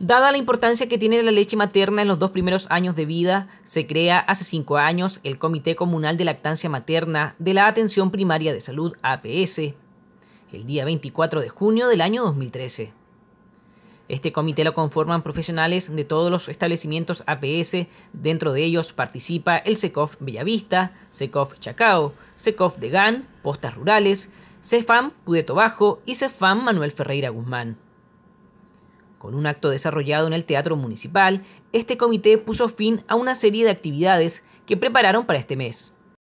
Dada la importancia que tiene la leche materna en los dos primeros años de vida, se crea hace cinco años el Comité Comunal de Lactancia Materna de la Atención Primaria de Salud APS, el día 24 de junio del año 2013. Este comité lo conforman profesionales de todos los establecimientos APS, dentro de ellos participa el SECOF Bellavista, SECOF Chacao, SECOF de Postas Rurales, CEFAM Pudeto Bajo y CEFAM Manuel Ferreira Guzmán. Con un acto desarrollado en el Teatro Municipal, este comité puso fin a una serie de actividades que prepararon para este mes.